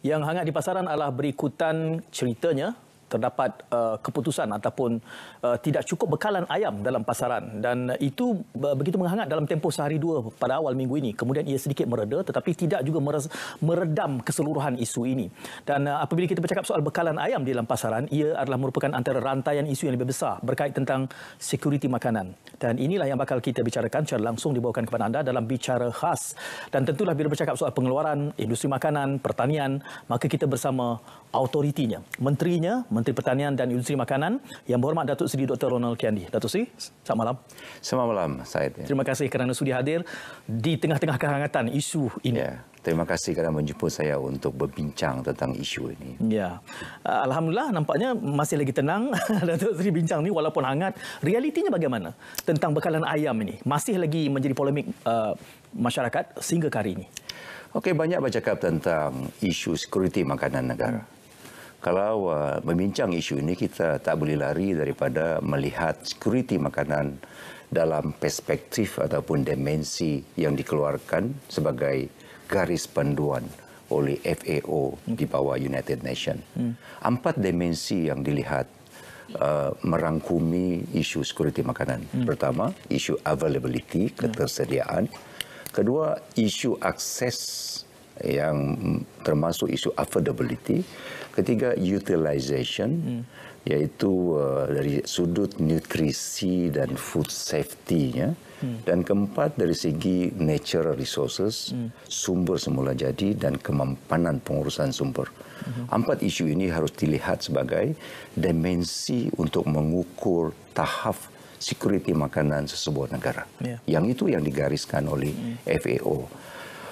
Yang hangat di pasaran adalah berikutan ceritanya terdapat uh, keputusan ataupun uh, tidak cukup bekalan ayam dalam pasaran dan uh, itu uh, begitu menghangat dalam tempoh sehari dua pada awal minggu ini kemudian ia sedikit mereda tetapi tidak juga meres, meredam keseluruhan isu ini dan uh, apabila kita bercakap soal bekalan ayam di dalam pasaran ia adalah merupakan antara rantaian isu yang lebih besar berkait tentang security makanan dan inilah yang bakal kita bicarakan secara langsung dibawakan kepada anda dalam bicara khas dan tentulah bila bercakap soal pengeluaran industri makanan pertanian maka kita bersama autoritinya. Menterinya, Menteri Pertanian dan Industri Makanan yang berhormat Datuk Seri Dr. Ronald Kiandi. Datuk Seri, selamat malam. Selamat malam, Syed. Terima kasih kerana sudi hadir di tengah-tengah kehangatan isu ini. Ya. Terima kasih kerana menjemput saya untuk berbincang tentang isu ini. Ya. Ah, Alhamdulillah nampaknya masih lagi tenang Datuk Seri bincang ni walaupun hangat. Realitinya bagaimana tentang bekalan ayam ini? Masih lagi menjadi polemik uh, masyarakat sehingga hari ini. Okey banyak bercakap tentang isu sekuriti makanan negara. Hmm kalau uh, membincang isu ini kita tak boleh lari daripada melihat security makanan dalam perspektif ataupun dimensi yang dikeluarkan sebagai garis panduan oleh FAO hmm. di bawah United Nations. Hmm. Empat dimensi yang dilihat Uh, merangkumi isu security makanan. Hmm. Pertama, isu availability, hmm. ketersediaan. Kedua, isu akses yang termasuk isu affordability ketiga utilization hmm. iaitu uh, dari sudut nutrisi dan food safety nya hmm. dan keempat dari segi natural resources hmm. sumber semula jadi dan kemampanan pengurusan sumber hmm. empat isu ini harus dilihat sebagai dimensi untuk mengukur tahap security makanan sesebuah negara yeah. yang itu yang digariskan oleh hmm. FAO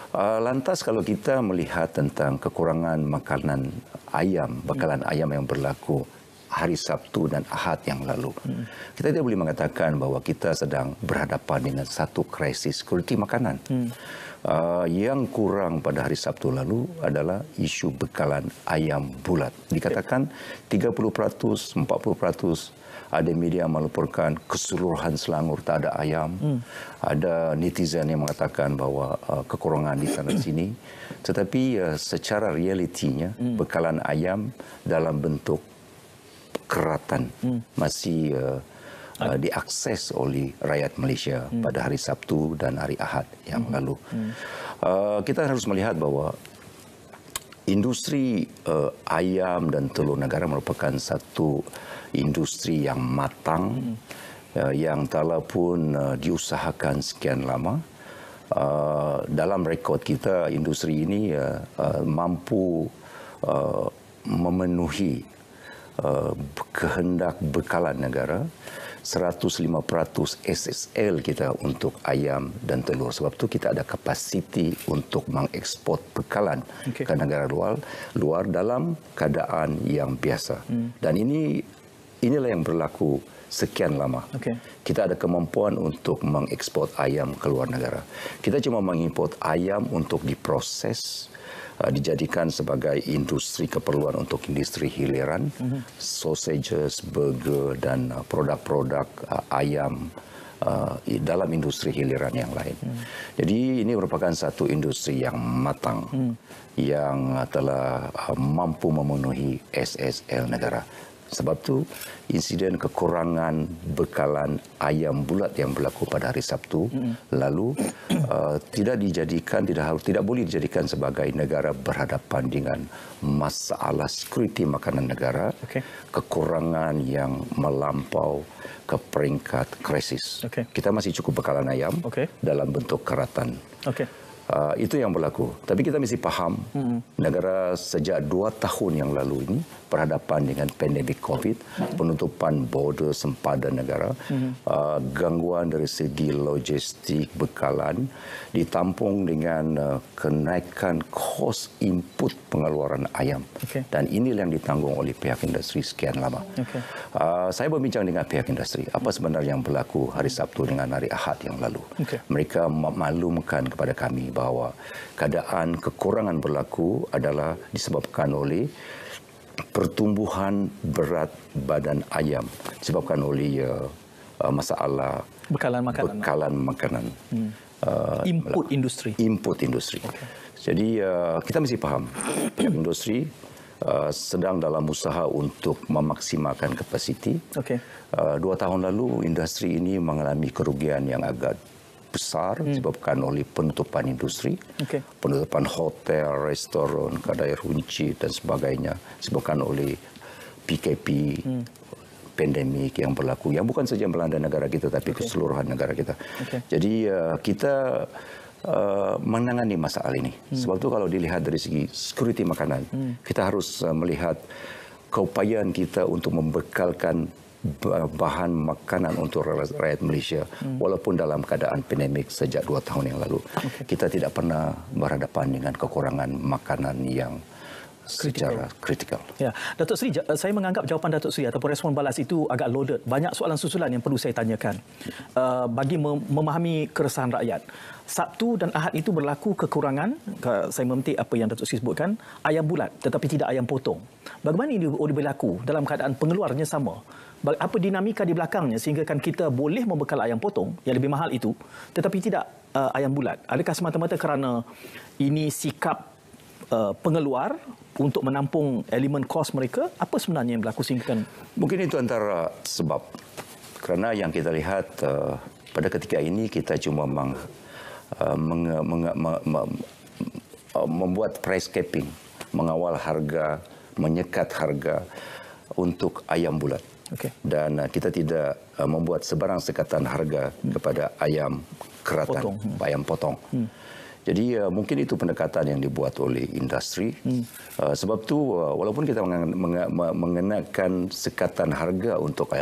Ah, lantas kalau kita melihat tentang kekurangan makanan ayam, bekalan hmm. ayam yang berlaku hari Sabtu dan Ahad yang lalu. Hmm. Kita tidak boleh mengatakan bahawa kita sedang berhadapan dengan satu krisis kualiti makanan. Hmm. Uh, yang kurang pada hari Sabtu lalu adalah isu bekalan ayam bulat. Dikatakan 30%, 40%, ada media melaporkan keseluruhan Selangor tak ada ayam. Hmm. Ada netizen yang mengatakan bahawa uh, kekurangan di sana sini. Tetapi uh, secara realitinya hmm. bekalan ayam dalam bentuk keratan hmm. masih uh, uh, diakses oleh rakyat Malaysia hmm. pada hari Sabtu dan hari Ahad yang hmm. lalu. Hmm. Uh, kita harus melihat bahawa industri uh, ayam dan telur negara merupakan satu industri yang matang eh, yang telah pun eh, diusahakan sekian lama. Eh, dalam rekod kita, industri ini mampu memenuhi kehendak bekalan negara 105% SSL kita untuk ayam dan telur. Sebab tu kita ada kapasiti untuk mengekspor bekalan okay. ke negara luar, luar dalam keadaan yang biasa. Hmm. Dan ini inilah yang berlaku sekian lama. Okay. Kita ada kemampuan untuk mengekspor ayam ke luar negara. Kita cuma mengimport ayam untuk diproses, uh, dijadikan sebagai industri keperluan untuk industri hiliran, mm -hmm. sausages, burger, dan uh, produk-produk uh, uh, ayam uh, dalam industri hiliran yang lain. -hmm. Jadi ini merupakan satu industri yang matang, -hmm. yang uh, telah uh, mampu memenuhi SSL negara. Sebab tu insiden kekurangan bekalan ayam bulat yang berlaku pada hari Sabtu mm. lalu uh, tidak dijadikan tidak harus tidak boleh dijadikan sebagai negara berhadapan dengan masalah security makanan negara okay. kekurangan yang melampau ke peringkat krisis. Okay. Kita masih cukup bekalan ayam okay. dalam bentuk keratan. Okay. Uh, itu yang berlaku. Tapi kita mesti faham hmm. negara sejak dua tahun yang lalu ini berhadapan dengan pandemik COVID, hmm. penutupan border sempadan negara, hmm. uh, gangguan dari segi logistik bekalan ditampung dengan uh, kenaikan kos input pengeluaran ayam. Okay. Dan ini yang ditanggung oleh pihak industri sekian lama. Okay. Uh, saya berbincang dengan pihak industri apa sebenarnya yang berlaku hari Sabtu dengan hari Ahad yang lalu. Okay. Mereka maklumkan kepada kami bahawa keadaan kekurangan berlaku adalah disebabkan oleh pertumbuhan berat badan ayam disebabkan oleh ya, uh, masalah bekalan makanan bekalan makanan hmm. uh, input melaku. industri input industri okay. jadi uh, kita mesti faham industri Uh, sedang dalam usaha untuk memaksimalkan kapasiti. Okay. Uh, dua tahun lalu industri ini mengalami kerugian yang agak besar hmm. disebabkan oleh penutupan industri, okay. penutupan hotel, restoran, kedai kunci dan sebagainya disebabkan oleh PKP. Hmm pandemik yang berlaku yang bukan saja melanda negara kita tapi okay. keseluruhan negara kita. Okay. Jadi uh, kita uh, menangani masalah ini. Hmm. Sebab itu kalau dilihat dari segi security makanan, hmm. kita harus uh, melihat keupayaan kita untuk membekalkan bahan makanan untuk rakyat Malaysia hmm. walaupun dalam keadaan pandemik sejak dua tahun yang lalu. Okay. Kita tidak pernah berhadapan dengan kekurangan makanan yang secara kritikal. Ya, Datuk Seri, saya menganggap jawapan Datuk Seri ataupun respon balas itu agak loaded. Banyak soalan susulan yang perlu saya tanyakan uh, bagi memahami keresahan rakyat. Sabtu dan Ahad itu berlaku kekurangan, saya memetik apa yang Datuk Seri sebutkan, ayam bulat tetapi tidak ayam potong. Bagaimana ini berlaku dalam keadaan pengeluarnya sama? apa dinamika di belakangnya sehingga kan kita boleh membekal ayam potong yang lebih mahal itu tetapi tidak uh, ayam bulat adakah semata-mata kerana ini sikap uh, pengeluar untuk menampung elemen kos mereka apa sebenarnya yang berlaku sehingga kan- mungkin itu antara sebab kerana yang kita lihat uh, pada ketika ini kita cuma meng, uh, meng, meng, meng, meng, uh, membuat price capping mengawal harga menyekat harga untuk ayam bulat. Okay. Dan uh, kita tidak uh, membuat sebarang sekatan harga hmm. kepada ayam keratan, potong. Hmm. ayam potong. Hmm. Jadi uh, mungkin itu pendekatan yang dibuat oleh industri. Hmm. Uh, sebab tu uh, walaupun kita mengenakan sekatan harga untuk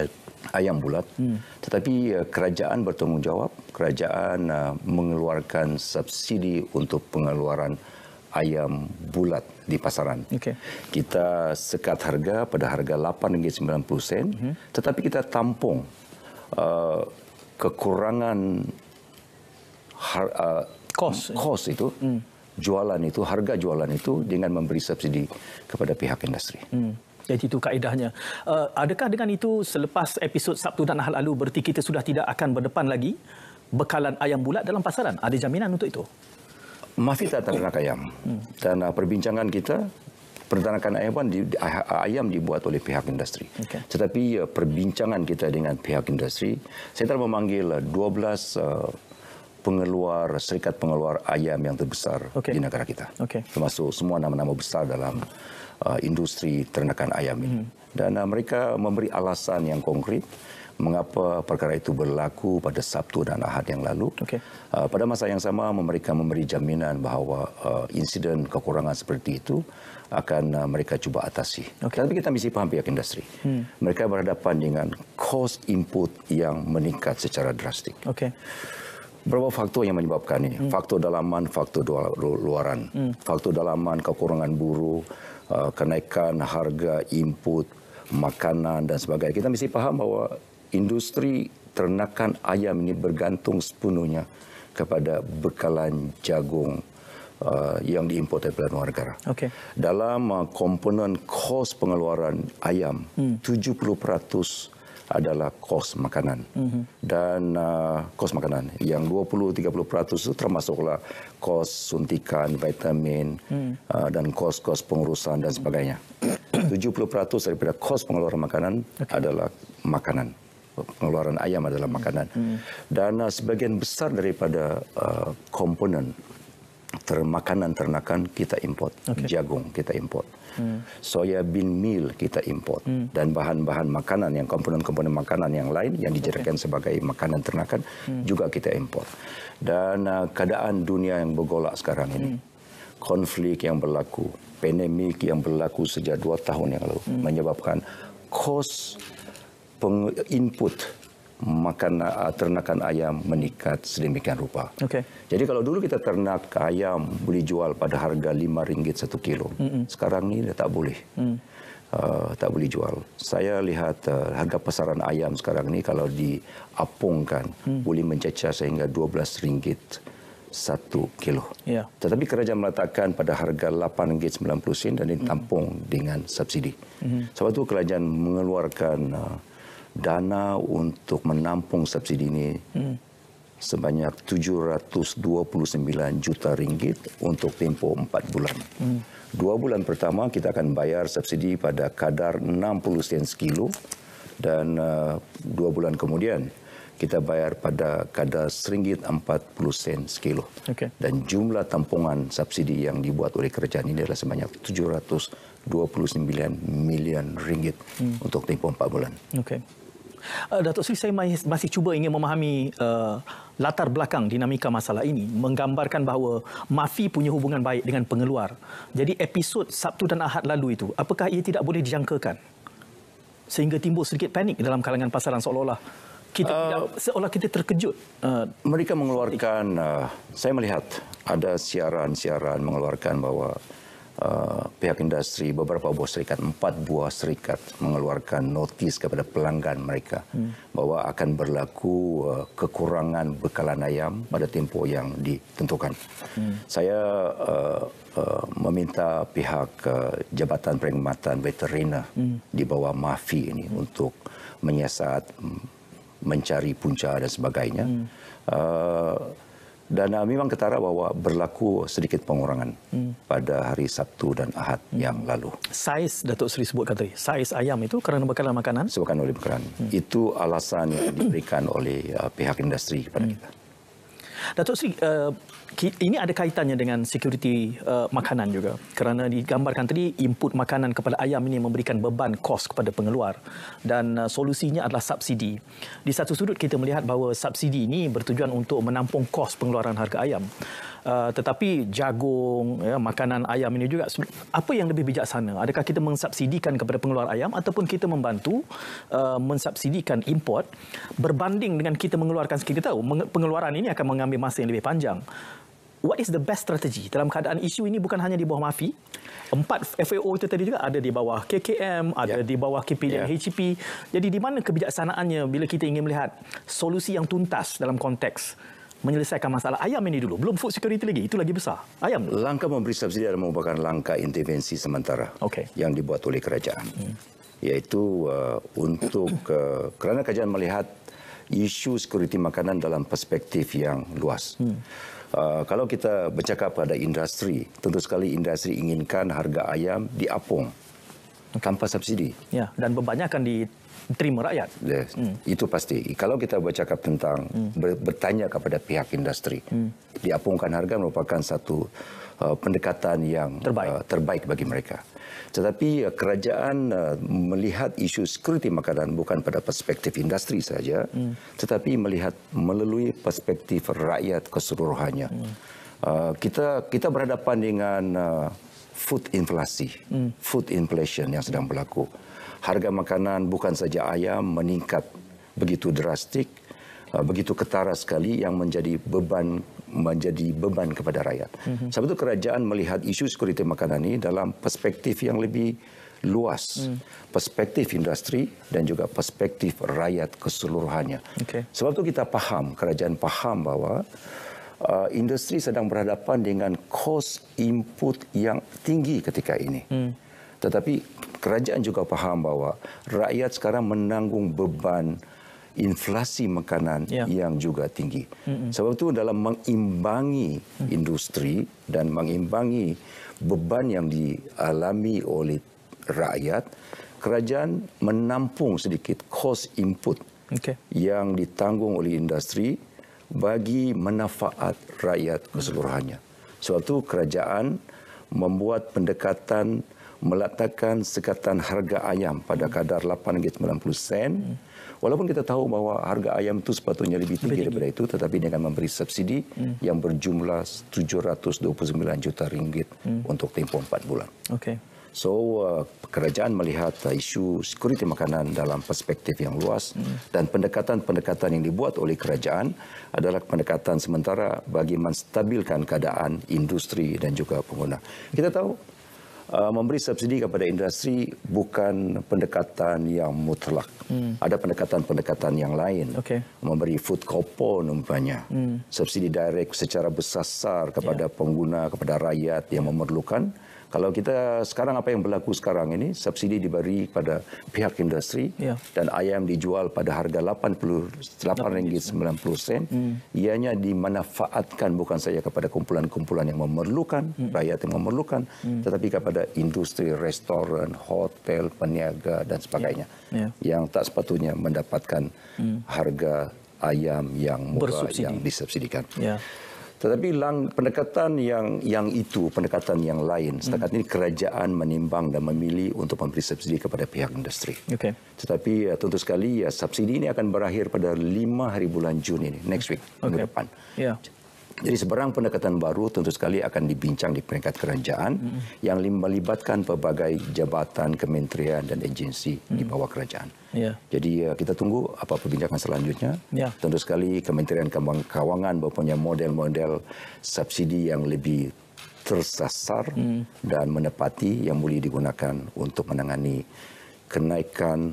ayam bulat, hmm. tetapi uh, kerajaan bertanggungjawab. Kerajaan uh, mengeluarkan subsidi untuk pengeluaran ayam bulat di pasaran. Okay. Kita sekat harga pada harga 8 hingga 90 sen, mm -hmm. tetapi kita tampung uh, kekurangan har, uh, cost. cost itu, mm. jualan itu, harga jualan itu dengan memberi subsidi kepada pihak industri. Mm. Jadi itu kaedahnya. Uh, adakah dengan itu selepas episod Sabtu dan Ahad lalu berarti kita sudah tidak akan berdepan lagi bekalan ayam bulat dalam pasaran? Ada jaminan untuk itu? masih tak ternak ayam. Dan uh, perbincangan kita, pertanakan ayam pun di, ah, ah, ayam dibuat oleh pihak industri. Okay. Tetapi uh, perbincangan kita dengan pihak industri, saya telah memanggil 12 uh, uh, pengeluar serikat pengeluar ayam yang terbesar okay. di negara kita. Okay. Termasuk semua nama-nama besar dalam uh, industri ternakan ayam ini. -hmm. Dan uh, mereka memberi alasan yang konkret mengapa perkara itu berlaku pada Sabtu dan Ahad yang lalu. Okay. Uh, pada masa yang sama, mereka memberi jaminan bahawa uh, insiden kekurangan seperti itu akan uh, mereka cuba atasi. Okay. Tapi kita mesti faham pihak industri. Hmm. Mereka berhadapan dengan kos input yang meningkat secara drastik. Okay. Berapa faktor yang menyebabkan ini? Hmm. Faktor dalaman, faktor luaran. Hmm. Faktor dalaman, kekurangan buruh, kenaikan harga input, makanan dan sebagainya. Kita mesti faham bahawa industri ternakan ayam ini bergantung sepenuhnya kepada bekalan jagung uh, yang diimport dari luar negara. Okay. Dalam uh, komponen kos pengeluaran ayam, hmm. 70% adalah kos makanan mm -hmm. dan uh, kos makanan yang 20-30% itu termasuklah kos suntikan vitamin mm. uh, dan kos-kos pengurusan dan sebagainya 70% daripada kos pengeluaran makanan okay. adalah makanan pengeluaran ayam adalah makanan. Hmm. hmm. Dan uh, sebagian besar daripada uh, komponen ter makanan ternakan kita import. Okay. Jagung kita import. Hmm. Soya bean meal kita import hmm. dan bahan-bahan makanan yang komponen-komponen makanan yang lain yang dijadikan okay. sebagai makanan ternakan hmm. juga kita import. Dan uh, keadaan dunia yang bergolak sekarang ini. Hmm. Konflik yang berlaku, pandemik yang berlaku sejak dua tahun yang lalu hmm. menyebabkan kos penginput makan uh, ternakan ayam meningkat sedemikian rupa. Okay. Jadi kalau dulu kita ternak ayam boleh jual pada harga lima ringgit satu kilo. Mm -mm. Sekarang ni tak boleh. Mm. Uh, tak boleh jual. Saya lihat uh, harga pasaran ayam sekarang ni kalau diapungkan hmm. boleh mencecah sehingga dua belas ringgit satu kilo. Yeah. Tetapi kerajaan meletakkan pada harga lapan ringgit sembilan puluh sen dan ditampung hmm. dengan subsidi. Hmm. Sebab itu kerajaan mengeluarkan uh, dana untuk menampung subsidi ini hmm. sebanyak 729 juta ringgit untuk tempo 4 bulan. Hmm. Dua bulan pertama kita akan bayar subsidi pada kadar 60 sen kilo dan uh, dua bulan kemudian kita bayar pada kadar seringgit 40 sen sekilo. Okay. Dan jumlah tampungan subsidi yang dibuat oleh kerajaan ini adalah sebanyak 729 miliar ringgit hmm. untuk tempoh 4 bulan. Okay. Uh, Datuk Sri saya masih, masih cuba ingin memahami uh, latar belakang dinamika masalah ini menggambarkan bahawa mafi punya hubungan baik dengan pengeluar. Jadi episod Sabtu dan Ahad lalu itu apakah ia tidak boleh dijangkakan? Sehingga timbul sedikit panik dalam kalangan pasaran seolah-olah kita uh, seolah kita terkejut. Uh, mereka mengeluarkan uh, saya melihat ada siaran-siaran mengeluarkan bahawa Eh, pihak industri, beberapa buah serikat, empat buah serikat mengeluarkan notis kepada pelanggan mereka hmm. bahawa akan berlaku uh, kekurangan bekalan ayam pada tempo yang ditentukan. Hmm. Saya uh, uh, meminta pihak uh, Jabatan Perkhidmatan Veterina hmm. di bawah MAFI ini hmm. untuk menyiasat mm, mencari punca dan sebagainya. Hmm. Uh, dan uh, memang ketara bahawa berlaku sedikit pengurangan hmm. pada hari Sabtu dan Ahad hmm. yang lalu. Saiz Datuk Seri sebutkan tadi, saiz ayam itu kerana bekalan makanan? Sebabkan oleh bekalan. Hmm. Itu alasan yang diberikan oleh uh, pihak industri kepada hmm. kita. Datuk Seri, uh, ini ada kaitannya dengan security uh, makanan juga kerana digambarkan tadi input makanan kepada ayam ini memberikan beban kos kepada pengeluar dan uh, solusinya adalah subsidi. Di satu sudut kita melihat bahawa subsidi ini bertujuan untuk menampung kos pengeluaran harga ayam. Uh, tetapi jagung, ya, makanan ayam ini juga apa yang lebih bijaksana? Adakah kita mensubsidikan kepada pengeluar ayam ataupun kita membantu uh, mensubsidikan import berbanding dengan kita mengeluarkan kita tahu pengeluaran ini akan mengambil masa yang lebih panjang what is the best strategy dalam keadaan isu ini bukan hanya di bawah MAFI empat FAO itu tadi juga ada di bawah KKM ada yeah. di bawah KPM e yeah. HCP jadi di mana kebijaksanaannya bila kita ingin melihat solusi yang tuntas dalam konteks menyelesaikan masalah ayam ini dulu belum food security lagi itu lagi besar ayam langkah memberi subsidi adalah merupakan langkah intervensi sementara okay. yang dibuat oleh kerajaan hmm. yaitu uh, untuk uh, kerana kerajaan melihat isu security makanan dalam perspektif yang luas hmm. Uh, kalau kita bercakap pada industri, tentu sekali industri inginkan harga ayam diapung tanpa subsidi. Ya, dan bebannya akan diterima rakyat. Yes, hmm. Itu pasti. Kalau kita bercakap tentang hmm. bertanya kepada pihak industri, hmm. diapungkan harga merupakan satu uh, pendekatan yang terbaik. Uh, terbaik bagi mereka. Tetapi eh, kerajaan eh, melihat isu sekuriti makanan bukan pada perspektif industri saja, hmm. tetapi melihat melalui perspektif rakyat keseluruhannya. Hmm. Eh, kita kita berhadapan dengan food inflasi, hmm. food inflation yang sedang berlaku. Harga makanan bukan saja ayam meningkat begitu drastik, Uh, begitu ketara sekali yang menjadi beban menjadi beban kepada rakyat. Mm -hmm. Sebab itu kerajaan melihat isu sekuriti makanan ini dalam perspektif yang lebih luas. Mm. Perspektif industri dan juga perspektif rakyat keseluruhannya. Okay. Sebab itu kita faham, kerajaan faham bahawa Uh, industri sedang berhadapan dengan kos input yang tinggi ketika ini. Hmm. Tetapi kerajaan juga faham bahawa rakyat sekarang menanggung beban hmm inflasi makanan ya. yang juga tinggi. Mm -hmm. Sebab itu dalam mengimbangi mm -hmm. industri dan mengimbangi beban yang dialami oleh rakyat, kerajaan menampung sedikit kos input okay. yang ditanggung oleh industri bagi manfaat rakyat keseluruhannya. Sebab itu kerajaan membuat pendekatan meletakkan sekatan harga ayam pada kadar 8 ringgit 90 sen. Walaupun kita tahu bahawa harga ayam itu sepatutnya lebih tinggi, daripada itu tetapi dengan memberi subsidi hmm. yang berjumlah 729 juta ringgit hmm. untuk tempoh 4 bulan. Okey. So uh, kerajaan melihat isu sekuriti makanan dalam perspektif yang luas hmm. dan pendekatan-pendekatan yang dibuat oleh kerajaan adalah pendekatan sementara bagi menstabilkan keadaan industri dan juga pengguna. Kita tahu Uh, memberi subsidi kepada industri bukan pendekatan yang mutlak. Hmm. Ada pendekatan-pendekatan yang lain. Okay. Memberi food coupon umpamanya. Hmm. Subsidi direct secara bersasar kepada yeah. pengguna, kepada rakyat yang memerlukan. Kalau kita sekarang apa yang berlaku sekarang ini, subsidi diberi kepada pihak industri ya. dan ayam dijual pada harga RM88.90, hmm. ianya dimanfaatkan bukan saja kepada kumpulan-kumpulan yang memerlukan, hmm. rakyat yang memerlukan, hmm. tetapi kepada industri, restoran, hotel, peniaga dan sebagainya ya. Ya. yang tak sepatutnya mendapatkan hmm. harga ayam yang murah Bersubsidi. yang disubsidikan. Ya. Tetapi lang, pendekatan yang yang itu, pendekatan yang lain, setakat ini kerajaan menimbang dan memilih untuk memberi subsidi kepada pihak industri. Okay. Tetapi ya, tentu sekali ya, subsidi ini akan berakhir pada 5 hari bulan Jun ini, next week, okay. minggu depan. Yeah. Jadi sebarang pendekatan baru tentu sekali akan dibincang di peringkat kerajaan mm -hmm. yang melibatkan pelbagai jabatan, kementerian dan agensi mm -hmm. di mm-hmm. bawah kerajaan. Yeah. Jadi eh, kita tunggu apa perbincangan selanjutnya. Yeah. Tentu sekali Kementerian Kawangan mempunyai model-model subsidi yang lebih tersasar mm -hmm. dan menepati yang boleh digunakan untuk menangani kenaikan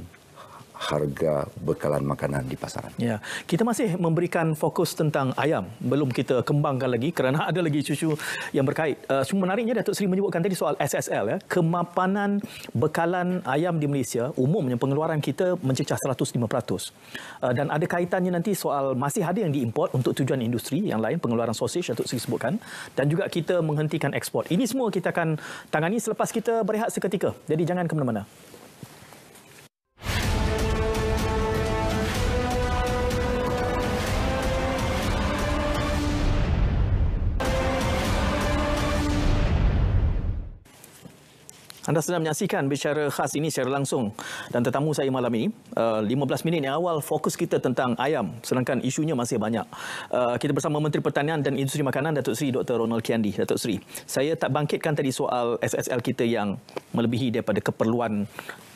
harga bekalan makanan di pasaran. Ya, kita masih memberikan fokus tentang ayam. Belum kita kembangkan lagi kerana ada lagi isu yang berkait. Uh, cuma menariknya Datuk Seri menyebutkan tadi soal SSL ya, kemapanan bekalan ayam di Malaysia umumnya pengeluaran kita mencecah 150. Uh, eh, dan ada kaitannya nanti soal masih ada yang diimport untuk tujuan industri yang lain pengeluaran sosis Datuk Seri sebutkan dan juga kita menghentikan ekspor. Ini semua kita akan tangani selepas kita berehat seketika. Jadi jangan ke mana-mana. Anda sedang menyaksikan bicara khas ini secara langsung dan tetamu saya malam ini. 15 uh, minit yang awal fokus kita tentang ayam sedangkan isunya masih banyak. Uh, kita bersama Menteri Pertanian dan Industri Makanan Datuk Seri Dr. Ronald Kiandi. Datuk Seri, saya tak bangkitkan tadi soal SSL kita yang melebihi daripada keperluan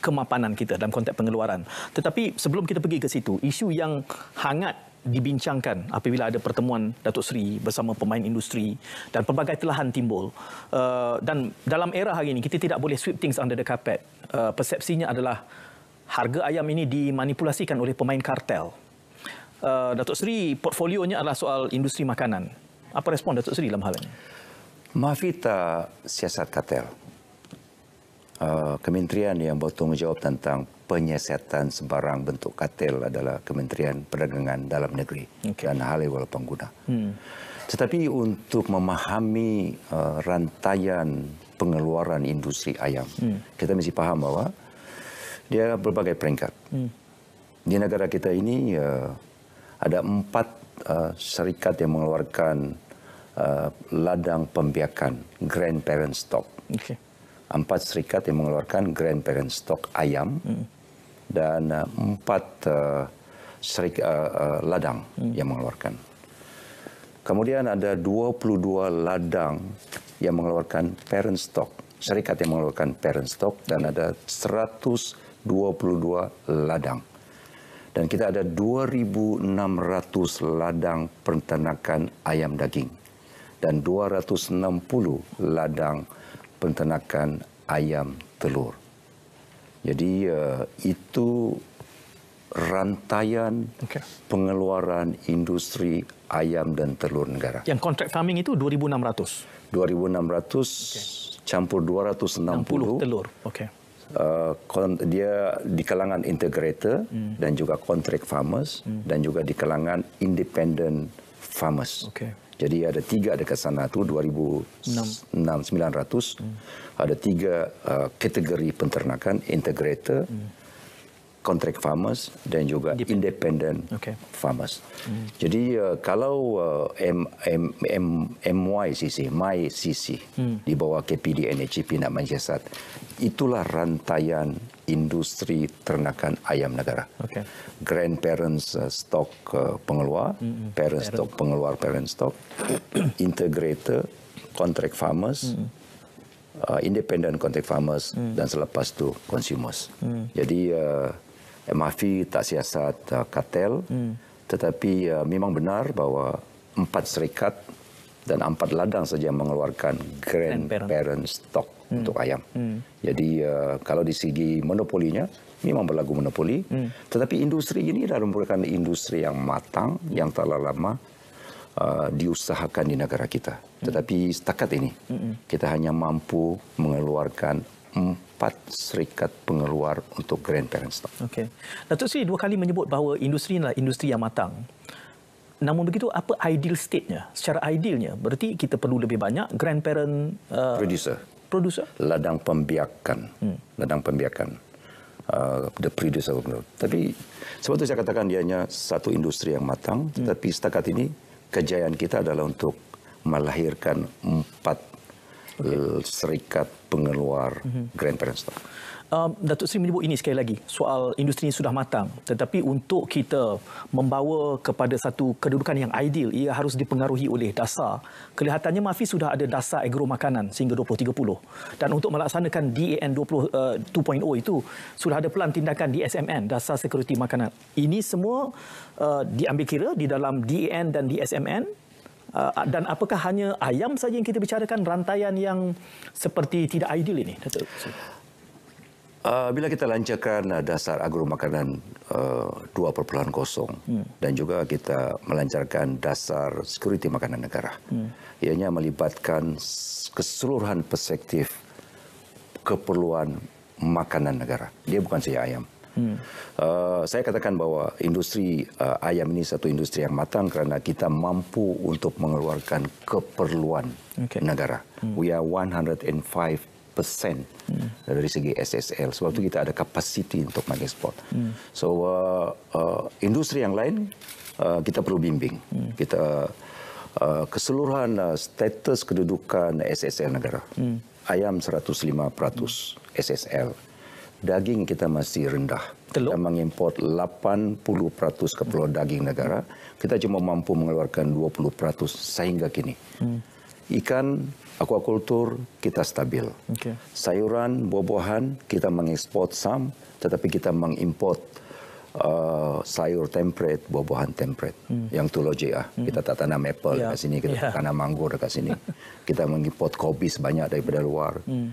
kemapanan kita dalam konteks pengeluaran. Tetapi sebelum kita pergi ke situ, isu yang hangat dibincangkan apabila ada pertemuan Datuk Seri bersama pemain industri dan pelbagai telahan timbul. Uh, dan dalam era hari ini, kita tidak boleh sweep things under the carpet. Uh, persepsinya adalah harga ayam ini dimanipulasikan oleh pemain kartel. Uh, Datuk Seri, portfolionya adalah soal industri makanan. Apa respon Datuk Seri dalam hal ini? Mafita siasat kartel. Uh, kementerian yang bertanggungjawab tentang penyiasatan sebarang bentuk katil adalah Kementerian Perdagangan Dalam Negeri okay. dan hal ehwal pengguna. Hmm. Tetapi untuk memahami uh, rantaian pengeluaran industri ayam, hmm. kita mesti faham bahawa dia berbagai peringkat. Hmm. Di negara kita ini uh, ada empat uh, syarikat yang mengeluarkan uh, ladang pembiakan, grandparent stock. Okay. empat serikat yang mengeluarkan grandparent stock ayam hmm. dan eh, empat uh, serik, uh, uh, ladang hmm. yang mengeluarkan. Kemudian ada 22 ladang yang mengeluarkan parent stock, serikat yang mengeluarkan parent stock dan ada 122 ladang. Dan kita ada 2.600 ladang peternakan ayam daging dan 260 ladang penternakan ayam telur. Jadi eh, itu rantaian okay. pengeluaran industri ayam dan telur negara. Yang contract farming itu 2600. 2600 okay. campur 260 telur. Okey. Uh, dia di kalangan integrator hmm. dan juga contract farmers hmm. dan juga di kalangan independent farmers. Okay. Jadi ada tiga dekat sana lah tu 2,900. Hmm. Ada tiga uh, kategori penternakan, integrator, hmm. contract farmers dan juga Depend. independent okay. farmers. Hmm. Jadi uh, kalau uh, M, M, M, MYCC, MyCC hmm. di bawah KPDN HCP nak menyiasat, itulah rantaian industri ternakan ayam negara. Okay. Grandparents uh, uh, stock pengeluar, mm-hmm. parent stock pengeluar, parent stock, integrator, contract farmers, mm-hmm. uh, independent contract farmers mm-hmm. dan selepas tu consumers. Mm-hmm. Jadi uh, MAFI tak siasat uh, kartel, mm-hmm. tetapi uh, memang benar bahawa empat serikat dan empat ladang saja mengeluarkan grandparent stock hmm. untuk ayam. Hmm. Jadi uh, kalau di segi monopolinya memang berlaku monopoli, hmm. tetapi industri ini dah merupakan industri yang matang yang telah lama uh, diusahakan di negara kita. Hmm. Tetapi setakat ini hmm. kita hanya mampu mengeluarkan empat serikat pengeluar untuk grandparent stock. Okey. Datuk Sri dua kali menyebut bahawa industri ini adalah industri yang matang. Namun begitu, apa ideal state-nya? Secara idealnya, berarti kita perlu lebih banyak grandparent... Uh, producer. Producer. Ladang pembiakan. Hmm. Ladang pembiakan. Uh, the producer. Tapi, sebab itu saya katakan dia hanya satu industri yang matang. Hmm. Tetapi setakat ini, kejayaan kita adalah untuk melahirkan empat okay. Uh, serikat pengeluar hmm. grandparent stock um, Datuk Seri menyebut ini sekali lagi soal industri ini sudah matang tetapi untuk kita membawa kepada satu kedudukan yang ideal ia harus dipengaruhi oleh dasar kelihatannya MAFI sudah ada dasar agro makanan sehingga 2030 dan untuk melaksanakan DAN 20, uh, 2.0 itu sudah ada pelan tindakan di SMN dasar sekuriti makanan ini semua uh, diambil kira di dalam DAN dan DSMN Uh, eh, dan apakah hanya ayam saja yang kita bicarakan rantaian yang seperti tidak ideal ini Datuk? So. Uh, bila kita lancarkan uh, dasar agro makanan uh, 2.0 hmm. dan juga kita melancarkan dasar sekuriti makanan negara. Hmm. Ianya melibatkan keseluruhan perspektif keperluan makanan negara. Dia bukan saja ayam. Hmm. Uh, saya katakan bahawa industri uh, ayam ini satu industri yang matang kerana kita mampu untuk mengeluarkan keperluan okay. negara. Hmm. We are 105 hmm. dari segi SSL. Sebab itu kita ada kapasiti untuk mengekspor. Hmm. So uh, uh, industri yang lain uh, kita perlu bimbing. Hmm. Kita uh, keseluruhan uh, status kedudukan SSL negara. Hmm. Ayam 105% peratus SSL. Daging kita masih rendah. Teluk. Kita mengimport 80% peratus keperluan daging negara. Kita cuma mampu mengeluarkan 20% peratus sehingga kini. Hmm. ikan, aquaculture kita stabil. Okay. Sayuran, buah-buahan kita mengekspor sam, tetapi kita mengimport uh, sayur temperate, buah-buahan temperate hmm. yang ah. Hmm. Kita tak tanam apple yeah. dekat sini, kita yeah. tanam anggur di sini. kita mengimport kopi sebanyak daripada luar. Hmm.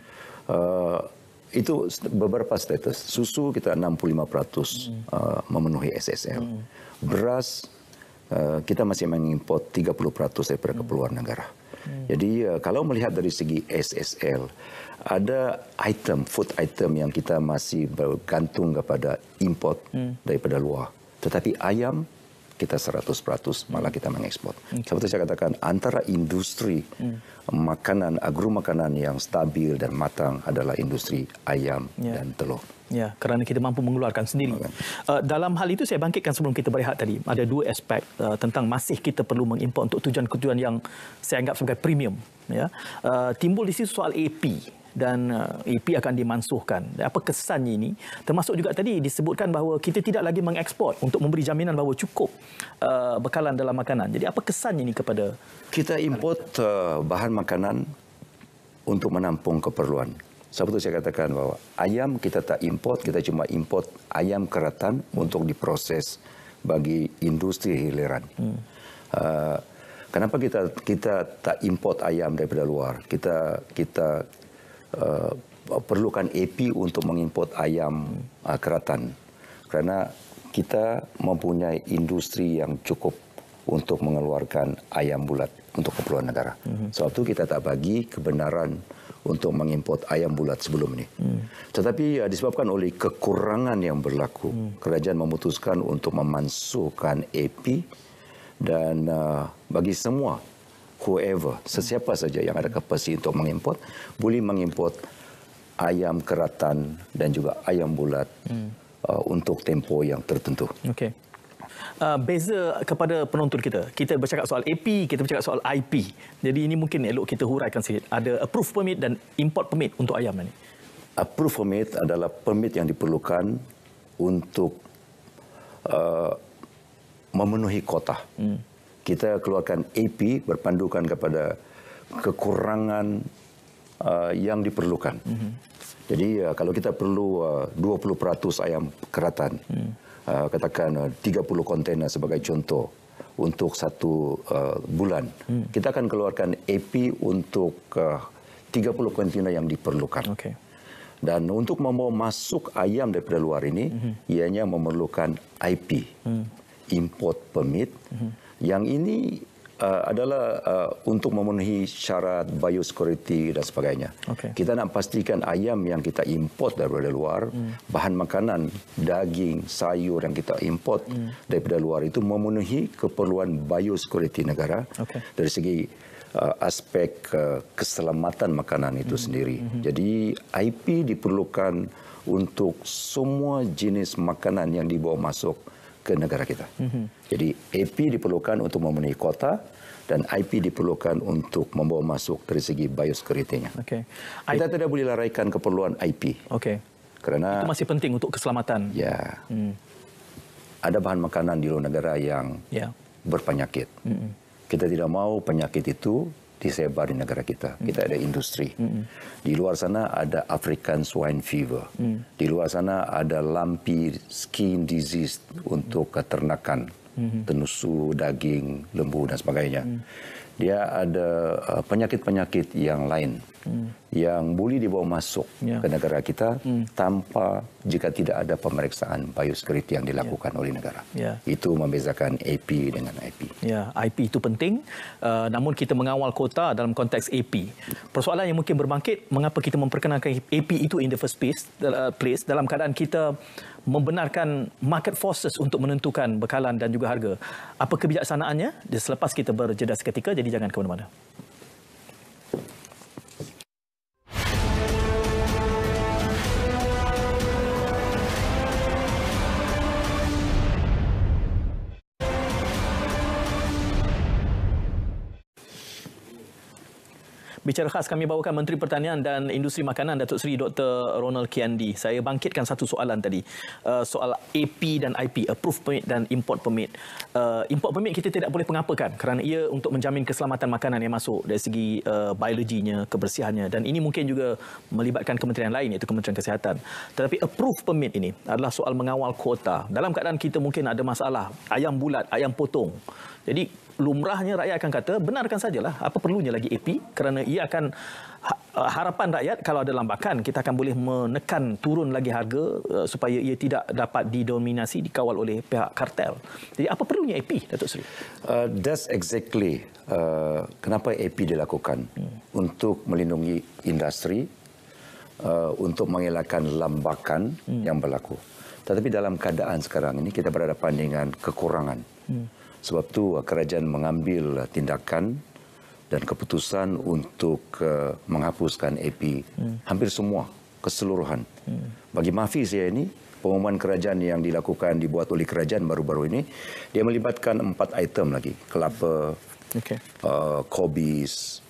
Uh, itu beberapa status. Susu kita 65% hmm. uh, memenuhi SSL. Hmm. Beras uh, kita masih mengimport 30% daripada hmm. keperluan negara. Hmm. Jadi uh, kalau melihat dari segi SSL, ada item, food item yang kita masih bergantung kepada import hmm. daripada luar. Tetapi ayam kita 100% malah kita mengekspor. Okay. Hmm. Seperti saya katakan, antara industri hmm makanan agro makanan yang stabil dan matang adalah industri ayam ya. dan telur. Ya, kerana kita mampu mengeluarkan sendiri. Uh, dalam hal itu saya bangkitkan sebelum kita berehat tadi ada dua aspek uh, tentang masih kita perlu mengimport untuk tujuan-tujuan yang saya anggap sebagai premium. Ya, uh, timbul di sini soal AP dan AP uh, e akan dimansuhkan. Apa kesannya ini? Termasuk juga tadi disebutkan bahawa kita tidak lagi mengekspor untuk memberi jaminan bahawa cukup uh, bekalan dalam makanan. Jadi apa kesannya ini kepada kita import kita? Uh, bahan makanan untuk menampung keperluan. Seperti saya katakan bahawa ayam kita tak import, kita cuma import ayam keratan untuk diproses bagi industri hiliran. Hmm. Uh, kenapa kita kita tak import ayam daripada luar? Kita kita uh, perlukan AP untuk mengimport ayam uh, keratan kerana kita mempunyai industri yang cukup untuk mengeluarkan ayam bulat untuk keperluan negara. Mm -hmm. Sebab itu kita tak bagi kebenaran untuk mengimport ayam bulat sebelum ini. Mm. Tetapi ya disebabkan oleh kekurangan yang berlaku, mm. kerajaan memutuskan untuk memansuhkan AP dan uh, bagi semua whoever, sesiapa saja yang ada kapasiti untuk mengimport, boleh mengimport ayam keratan dan juga ayam bulat hmm. uh, untuk tempo yang tertentu. Okey. Uh, beza kepada penonton kita. Kita bercakap soal AP, kita bercakap soal IP. Jadi ini mungkin elok kita huraikan sikit. Ada approve permit dan import permit untuk ayam ini. Approve permit adalah permit yang diperlukan untuk uh, memenuhi kota. Hmm. kita keluarkan AP berpandukan kepada kekurangan uh, yang diperlukan. Mm -hmm. Jadi uh, kalau kita perlu uh, 20% ayam keratan, mm. -hmm. uh, katakan uh, 30 kontainer sebagai contoh untuk satu uh, bulan, mm. kita akan keluarkan AP untuk uh, 30 kontainer yang diperlukan. Okay. Dan untuk membawa masuk ayam daripada luar ini, mm -hmm. ianya memerlukan IP, mm. import permit, mm -hmm Yang ini uh, adalah uh, untuk memenuhi syarat biosecurity dan sebagainya. Okay. Kita nak pastikan ayam yang kita import daripada luar, mm. bahan makanan, daging, sayur yang kita import mm. daripada luar itu memenuhi keperluan biosecurity negara okay. dari segi uh, aspek uh, keselamatan makanan itu hmm. sendiri. Hmm. Jadi IP diperlukan untuk semua jenis makanan yang dibawa masuk ke negara kita. Hmm. Jadi AP diperlukan untuk memenuhi kota dan IP diperlukan untuk membawa masuk dari segi biosecurity-nya. Okay. Kita tidak boleh laraikan keperluan IP. Oke. Okay. Karena itu masih penting untuk keselamatan. Ya. Hmm. Ada bahan makanan di luar negara yang yeah. berpenyakit. Mm -mm. Kita tidak mau penyakit itu disebar di negara kita. Mm. Kita ada industri. Mm. Di luar sana ada African swine fever. Mm. Di luar sana ada lumpy skin disease untuk mm. hmm. tenusur, daging, lembu dan sebagainya. Hmm. Dia ada uh, penyakit-penyakit uh, yang lain hmm. yang boleh dibawa masuk ya. ke negara kita hmm. tanpa jika tidak ada pemeriksaan biosecurity yang dilakukan ya. oleh negara. Ya. Itu membezakan AP dengan IP. Ya, IP itu penting. Uh, namun kita mengawal kota dalam konteks AP. Persoalan yang mungkin berbangkit, mengapa kita memperkenalkan AP itu in the first place uh, dalam keadaan kita membenarkan market forces untuk menentukan bekalan dan juga harga. Apa kebijaksanaannya? Selepas kita berjeda seketika, jadi jangan ke mana-mana. Bicara khas kami bawakan Menteri Pertanian dan Industri Makanan Datuk Seri Dr. Ronald Kiandi. Saya bangkitkan satu soalan tadi. Uh, soal AP dan IP, approve Permit dan Import Permit. Uh, import Permit kita tidak boleh pengapakan kerana ia untuk menjamin keselamatan makanan yang masuk dari segi uh, biologinya, kebersihannya dan ini mungkin juga melibatkan kementerian lain iaitu Kementerian Kesihatan. Tetapi approve Permit ini adalah soal mengawal kuota. Dalam keadaan kita mungkin ada masalah ayam bulat, ayam potong. Jadi lumrahnya rakyat akan kata benarkan sajalah apa perlunya lagi AP kerana ia akan ha, eh, harapan rakyat kalau ada lambakan kita akan boleh menekan turun lagi harga eh, supaya ia tidak dapat didominasi dikawal oleh pihak kartel. Jadi apa perlunya AP Datuk Seri? Uh, that's exactly uh, kenapa AP dilakukan hmm. untuk melindungi industri uh, untuk mengelakkan lambakan hmm. yang berlaku. Tetapi dalam keadaan sekarang ini kita berhadapan dengan kekurangan. Hmm. Sebab itu eh, kerajaan mengambil tindakan dan keputusan untuk eh, menghapuskan AP hmm. hampir semua keseluruhan. Hmm. Bagi mafi saya ini, pengumuman kerajaan yang dilakukan dibuat oleh kerajaan baru-baru ini, dia melibatkan empat item lagi. Kelapa, okay. uh, eh, kobis,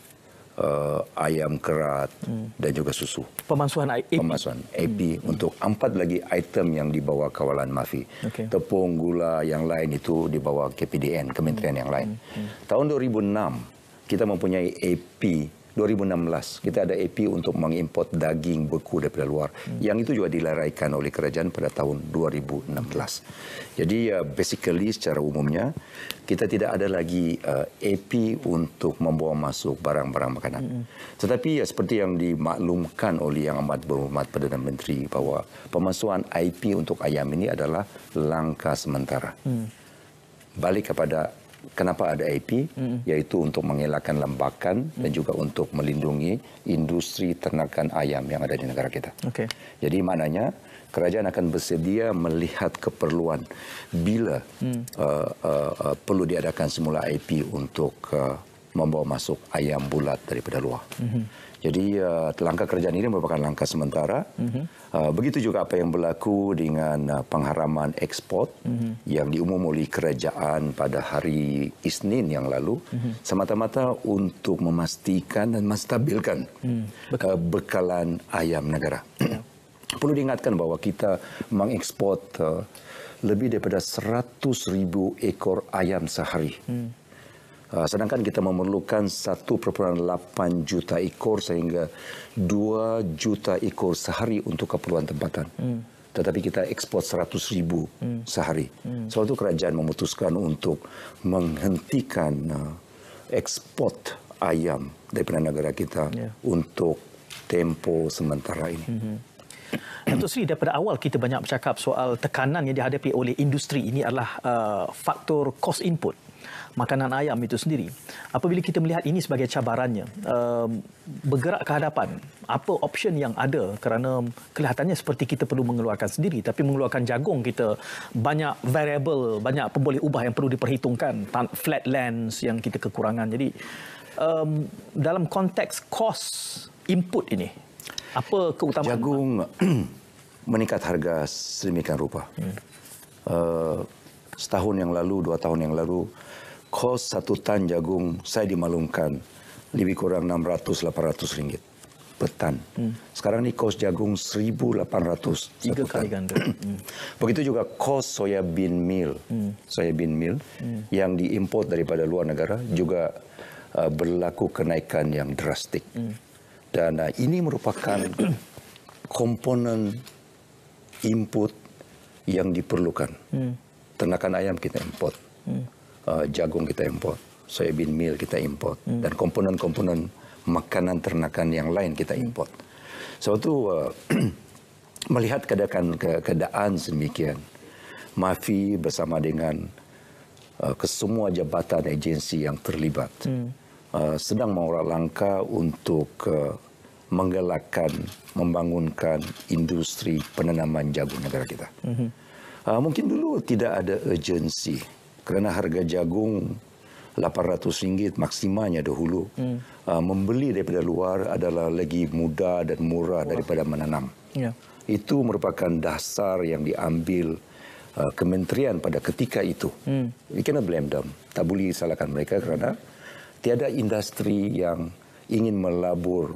uh, ayam kerat hmm. dan juga susu. Pemansuhan AP. Pemansuhan AP hmm. untuk empat lagi item yang dibawa kawalan mafi. Okay. Tepung, gula yang lain itu dibawa KPDN, kementerian hmm. yang lain. Hmm. Tahun 2006, kita mempunyai AP 2016 kita ada AP untuk mengimport daging beku daripada luar hmm. yang itu juga dilaraikan oleh kerajaan pada tahun 2016. Jadi uh, basically secara umumnya kita tidak ada lagi uh, eh, AP untuk membawa masuk barang-barang makanan. Hmm. Tetapi ya seperti yang dimaklumkan oleh Yang Amat Berhormat Perdana Menteri bahawa pemasukan IP untuk ayam ini adalah langkah sementara. Hmm. Balik kepada kenapa ada IP hmm. yaitu untuk mengelakkan lembakan hmm. dan juga untuk melindungi industri ternakan ayam yang ada di negara kita. Okay. Jadi maknanya kerajaan akan bersedia melihat keperluan bila hmm. uh, uh, uh, perlu diadakan semula IP untuk uh, membawa masuk ayam bulat daripada luar. Hmm. Jadi uh, langkah kerajaan ini merupakan langkah sementara. Uh, begitu juga apa yang berlaku dengan uh, pengharaman ekspor uh-huh. yang diumum oleh kerajaan pada hari Isnin yang lalu, uh-huh. semata-mata untuk memastikan dan menstabilkan uh-huh. uh, bekalan ayam negara. uh Perlu diingatkan bahawa kita mengekspor uh, lebih daripada 100 ribu ekor ayam sehari. Uh-huh. Ah, sedangkan kita memerlukan 1.8 juta ekor sehingga 2 juta ekor sehari untuk keperluan tempatan. Hmm. Tetapi kita ekspor 100 ribu hmm. sehari. Hmm. Sebab itu kerajaan memutuskan untuk menghentikan ah, ekspor ayam daripada negara kita yeah. untuk tempo sementara ini. Mm-hmm. Datuk Seri, daripada awal kita banyak bercakap soal tekanan yang dihadapi oleh industri ini adalah uh, faktor cost input makanan ayam itu sendiri. Apabila kita melihat ini sebagai cabarannya, um, bergerak ke hadapan, apa option yang ada kerana kelihatannya seperti kita perlu mengeluarkan sendiri tapi mengeluarkan jagung kita banyak variable, banyak pemboleh ubah yang perlu diperhitungkan, flat lands yang kita kekurangan. Jadi um, dalam konteks cost input ini, apa keutamaan? Jagung meningkat harga sedemikian rupa. Hmm. Uh, setahun yang lalu, dua tahun yang lalu, kos satu tan jagung saya dimalumkan lebih kurang enam ratus lapan ratus ringgit petan. Hmm. Sekarang ni kos jagung seribu lapan ratus. satu kali ganda. Hmm. Begitu juga kos soya bean meal. Hmm. Soya bean meal hmm. yang diimport daripada luar negara hmm. juga uh, berlaku kenaikan yang drastik. Hmm. Dan uh, ini merupakan komponen input yang diperlukan. Hmm. Ternakan ayam kita import. Hmm uh, jagung kita import, soybean meal kita import hmm. dan komponen-komponen makanan ternakan yang lain kita hmm. import. Sebab itu uh, melihat keadaan keadaan semikian, mafi bersama dengan uh, kesemua jabatan agensi yang terlibat hmm. uh, sedang mengurut langkah untuk uh, menggalakkan, membangunkan industri penanaman jagung negara kita. -hmm. uh, mungkin dulu tidak ada urgensi kerana harga jagung RM800 maksimanya dahulu hmm. Ah, membeli daripada luar adalah lagi mudah dan murah Wah. daripada menanam. Ya. Itu merupakan dasar yang diambil uh, kementerian pada ketika itu. Hmm. You cannot blame them. Tak boleh salahkan mereka kerana tiada industri yang ingin melabur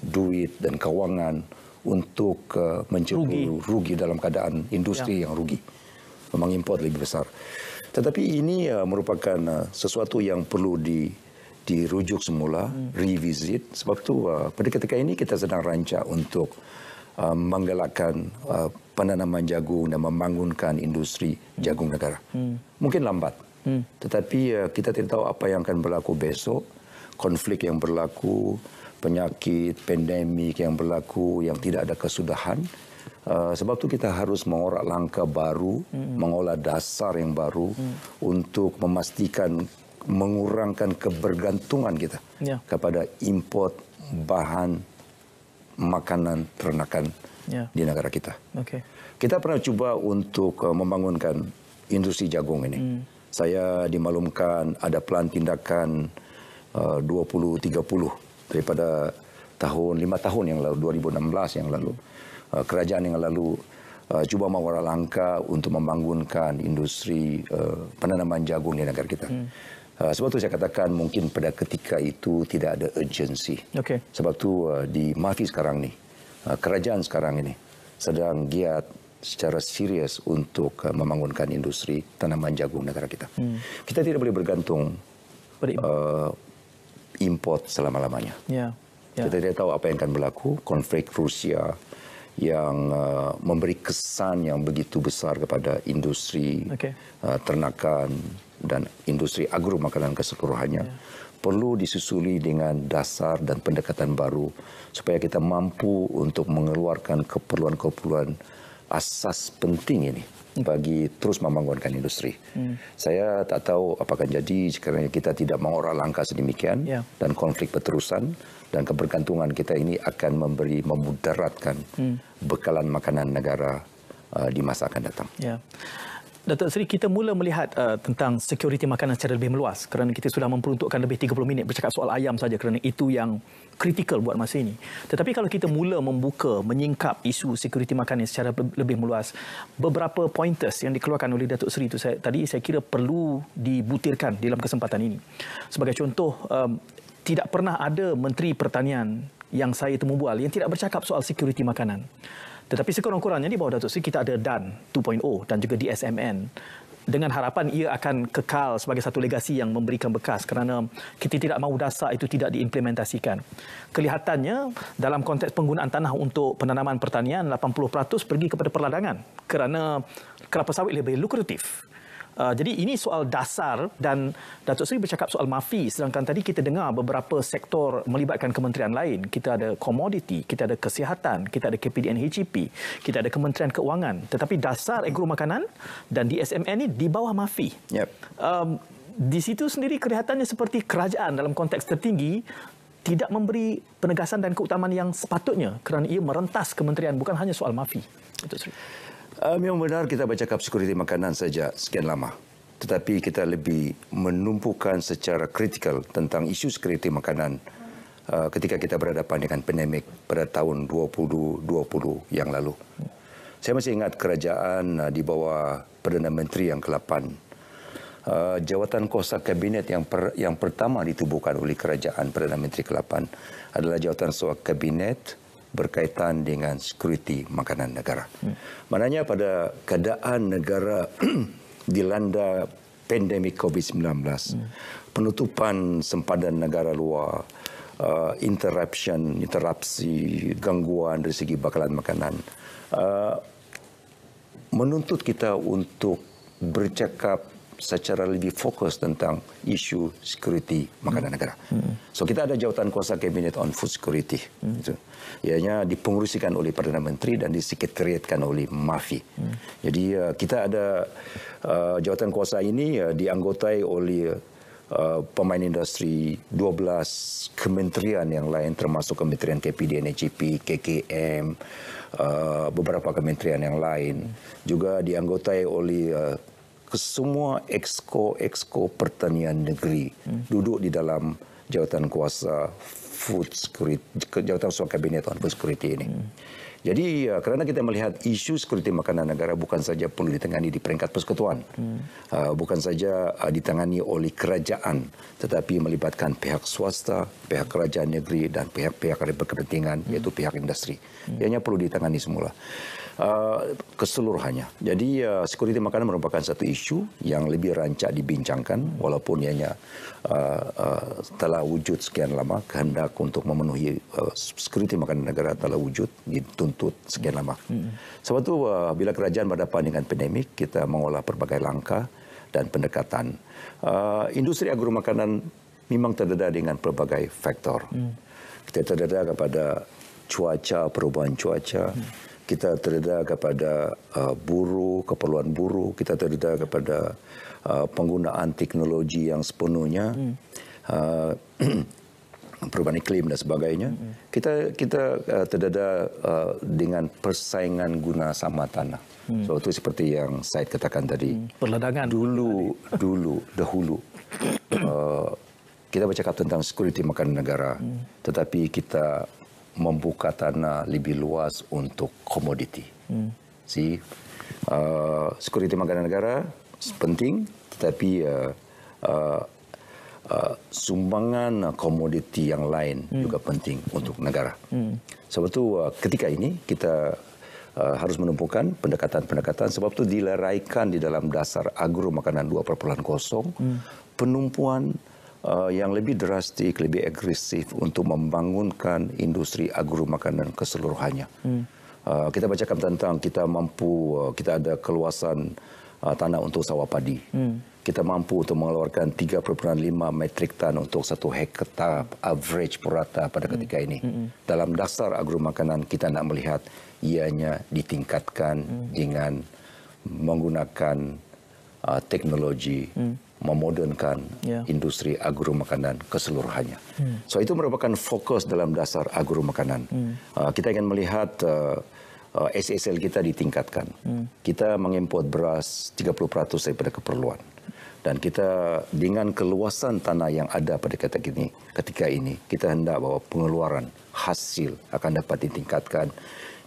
duit dan kewangan untuk uh, ah, mencuri rugi. rugi dalam keadaan industri ya. yang rugi. Memang import lebih besar. Tetapi ini uh, merupakan uh, sesuatu yang perlu di dirujuk semula, hmm. revisit. Sebab itu uh, pada ketika ini kita sedang rancang untuk uh, menggalakkan uh, penanaman jagung dan membangunkan industri jagung negara. Hmm. Mungkin lambat. Hmm. Tetapi uh, kita tidak tahu apa yang akan berlaku besok. Konflik yang berlaku, penyakit, pandemik yang berlaku yang tidak ada kesudahan. Uh, sebab itu kita harus mengorak langkah baru, hmm mengolah dasar yang baru mm. untuk memastikan mengurangkan kebergantungan kita yeah. kepada import bahan makanan ternakan yeah. di negara kita. Okay. Kita pernah coba untuk eh, membangunkan industri jagung ini. Mm. Saya dimaklumkan ada pelan tindakan eh, uh, 20-30 daripada tahun lima tahun yang lalu 2016 yang lalu. Uh, kerajaan yang lalu uh, cuba mengawal langkah untuk membangunkan industri uh, penanaman jagung di negara kita. Hmm. Uh, sebab tu saya katakan mungkin pada ketika itu tidak ada urgency. Okay. Sebab tu uh, di mafi sekarang ni, uh, kerajaan sekarang ini sedang giat secara serius untuk uh, membangunkan industri tanaman jagung negara kita. Hmm. Kita tidak boleh bergantung uh, import selama-lamanya. Yeah. Yeah. Kita tidak tahu apa yang akan berlaku, konflik Rusia, yang uh, memberi kesan yang begitu besar kepada industri okay. uh, ternakan dan industri agro makanan keseluruhannya yeah. perlu disusuli dengan dasar dan pendekatan baru supaya kita mampu untuk mengeluarkan keperluan-keperluan asas penting ini hmm. bagi terus membangunkan industri. Hmm. Saya tak tahu apakah jadi sekarang kita tidak mengorak langkah sedemikian yeah. dan konflik berterusan dan kebergantungan kita ini akan memberi memudaratkan hmm. bekalan makanan negara uh, di masa akan datang. Ya. Datuk Seri, kita mula melihat uh, tentang security makanan secara lebih meluas kerana kita sudah memperuntukkan lebih 30 minit bercakap soal ayam saja kerana itu yang kritikal buat masa ini. Tetapi kalau kita mula membuka, menyingkap isu security makanan secara lebih meluas, beberapa pointers yang dikeluarkan oleh Datuk Seri itu saya, tadi saya kira perlu dibutirkan dalam kesempatan ini. Sebagai contoh, um, tidak pernah ada menteri pertanian yang saya temu bual yang tidak bercakap soal security makanan. Tetapi sekurang-kurangnya di bawah Datuk Seri kita ada DAN 2.0 dan juga DSMN dengan harapan ia akan kekal sebagai satu legasi yang memberikan bekas kerana kita tidak mahu dasar itu tidak diimplementasikan. Kelihatannya dalam konteks penggunaan tanah untuk penanaman pertanian 80% pergi kepada perladangan kerana kelapa sawit lebih lukratif. Ah, jadi ini soal dasar dan Datuk Seri bercakap soal mafi sedangkan tadi kita dengar beberapa sektor melibatkan kementerian lain. Kita ada komoditi, kita ada kesihatan, kita ada KPDN HGP, e kita ada kementerian keuangan. Tetapi dasar agro makanan dan DSMN ini di bawah mafi. Yep. Um, di situ sendiri kelihatannya seperti kerajaan dalam konteks tertinggi tidak memberi penegasan dan keutamaan yang sepatutnya kerana ia merentas kementerian bukan hanya soal mafi. Um, yang benar kita bercakap sekuriti makanan saja sekian lama. Tetapi kita lebih menumpukan secara kritikal tentang isu sekuriti makanan uh, ketika kita berhadapan dengan pandemik pada tahun 2020 yang lalu. Saya masih ingat kerajaan uh, di bawah Perdana Menteri yang ke-8. Uh, jawatan kuasa kabinet yang, per, yang pertama ditubuhkan oleh kerajaan Perdana Menteri ke-8 adalah jawatan soal kabinet berkaitan dengan sekuriti makanan negara. Hmm. Maknanya pada keadaan negara dilanda pandemik COVID-19, hmm. penutupan sempadan negara luar, uh, interruption, interupsi, gangguan dari segi bakalan makanan, uh, menuntut kita untuk bercakap secara lebih fokus tentang isu security makanan hmm. negara. Hmm. So kita ada jawatan kuasa kabinet on food security. Hmm. Itu. Ianya dipengerusikan oleh Perdana Menteri dan disekretariatkan oleh MAFI. Jadi uh, kita ada uh, jawatan kuasa ini uh, dianggotai oleh pemain industri 12 kementerian yang lain termasuk kementerian KPDN, HGP, KKM, beberapa kementerian yang lain juga dianggotai oleh ke semua exco-exco pertanian negeri hmm. duduk di dalam jawatan kuasa food security jawatan kuasa kabinet on food security ini. Hmm. Jadi uh, kerana kita melihat isu security makanan negara bukan saja perlu ditangani di peringkat persekutuan. Hmm. Uh, bukan saja uh, ditangani oleh kerajaan tetapi melibatkan pihak swasta, pihak kerajaan negeri dan pihak-pihak yang berkepentingan hmm. yaitu pihak industri. Hmm. Ianya perlu ditangani semula. Uh, keseluruhannya. Jadi uh, sekuriti makanan merupakan satu isu yang lebih rancak dibincangkan walaupun ianya uh, uh, telah wujud sekian lama kehendak untuk memenuhi uh, sekuriti makanan negara telah wujud dituntut sekian lama. Hmm. Sebab itu uh, bila kerajaan berhadapan dengan pandemik kita mengolah berbagai langkah dan pendekatan. Uh, industri agro makanan memang terdedah dengan pelbagai faktor. Hmm. Kita terdedah kepada cuaca, perubahan cuaca, hmm kita terdedah kepada uh, buruh, keperluan buruh, kita terdedah kepada uh, penggunaan teknologi yang sepenuhnya, hmm. uh, perubahan iklim dan sebagainya. Hmm. Kita kita uh, terdedah uh, dengan persaingan guna sama tanah. Hmm. So itu seperti yang saya katakan tadi. Hmm. Perladangan dulu tadi. dulu dahulu. Uh, kita bercakap tentang sekuriti makanan negara, hmm. tetapi kita membuka tanah lebih luas untuk komoditi. Hmm. Si uh, sekuriti makanan negara penting, tetapi uh, uh, Uh, sumbangan komoditi yang lain hmm. juga penting untuk negara. Hmm. Sebab tu, uh, ketika ini kita uh, harus menumpukan pendekatan-pendekatan sebab itu dileraikan di dalam dasar agro makanan 2.0 hmm. penumpuan uh, yang lebih drastik, lebih agresif untuk membangunkan industri agro makanan keseluruhannya. Hmm. Uh, kita bacakan tentang kita mampu, uh, kita ada keluasan uh, tanah untuk sawah padi. Hmm. Kita mampu untuk mengeluarkan 3.5 metrik tan untuk satu hektar average purata pada hmm. ketika ini. -hmm. Dalam dasar agro makanan kita nak melihat ianya ditingkatkan -hmm. dengan menggunakan uh, teknologi -hmm memodernkan yeah. industri agro makanan keseluruhannya. Hmm. So itu merupakan fokus dalam dasar agro makanan. Hmm. Uh, kita ingin melihat uh, uh, SSL kita ditingkatkan. Hmm. Kita mengimport beras 30% daripada keperluan. Dan kita dengan keluasan tanah yang ada pada kata ini, ketika ini, kita hendak bahawa pengeluaran hasil akan dapat ditingkatkan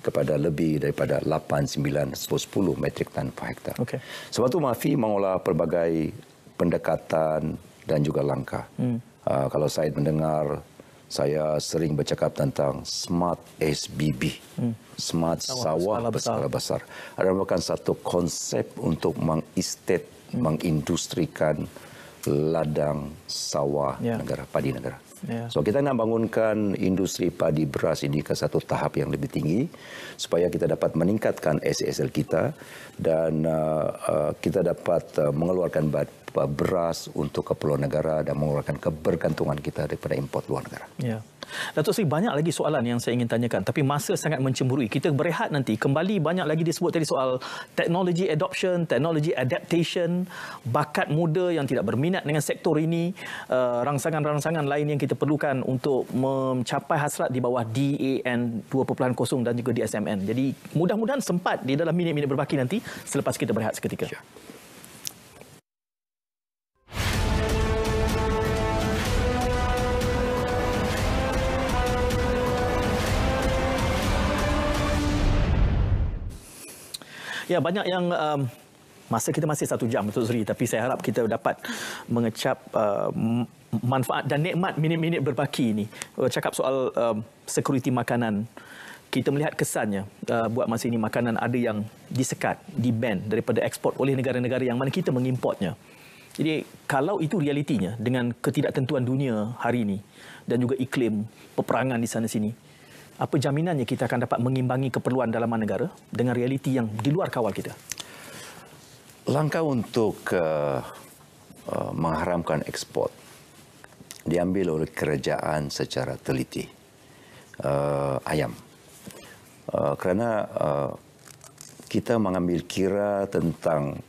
kepada lebih daripada 8, 9, 10, 10 metrik tan hektar. Okay. Sebab itu Mafi mengolah pelbagai pendekatan dan juga langkah. Hmm. Uh, kalau saya mendengar, saya sering bercakap tentang smart SBB, hmm. smart sawah, besar. besar. Ada merupakan satu konsep untuk mengistet, hmm. mengindustrikan ladang sawah yeah. negara, padi negara. Yeah. So kita nak bangunkan industri padi beras ini ke satu tahap yang lebih tinggi supaya kita dapat meningkatkan SSL kita dan uh, uh, kita dapat uh, mengeluarkan beras untuk keperluan negara dan mengurangkan kebergantungan kita daripada import luar negara. Ya. Datuk Seri, banyak lagi soalan yang saya ingin tanyakan tapi masa sangat mencemburui. Kita berehat nanti. Kembali banyak lagi disebut tadi soal teknologi adoption, teknologi adaptation, bakat muda yang tidak berminat dengan sektor ini, eh, rangsangan-rangsangan uh, lain yang kita perlukan untuk mencapai hasrat di bawah DAN 2.0 dan juga DSMN. Jadi mudah-mudahan sempat di dalam minit-minit berbaki nanti selepas kita berehat seketika. Sure. Ya banyak yang um, masa kita masih satu jam Tok Zuri tapi saya harap kita dapat mengecap uh, manfaat dan nikmat minit-minit berbaki ini. Cakap soal um, sekuriti makanan, kita melihat kesannya uh, buat masa ini makanan ada yang disekat, diban daripada ekspor oleh negara-negara yang mana kita mengimportnya. Jadi kalau itu realitinya dengan ketidaktentuan dunia hari ini dan juga iklim peperangan di sana sini, apa jaminannya kita akan dapat mengimbangi keperluan dalam negara dengan realiti yang di luar kawal kita? Langkah untuk uh, uh, mengharamkan ekspor diambil oleh kerajaan secara teliti uh, ayam uh, kerana uh, kita mengambil kira tentang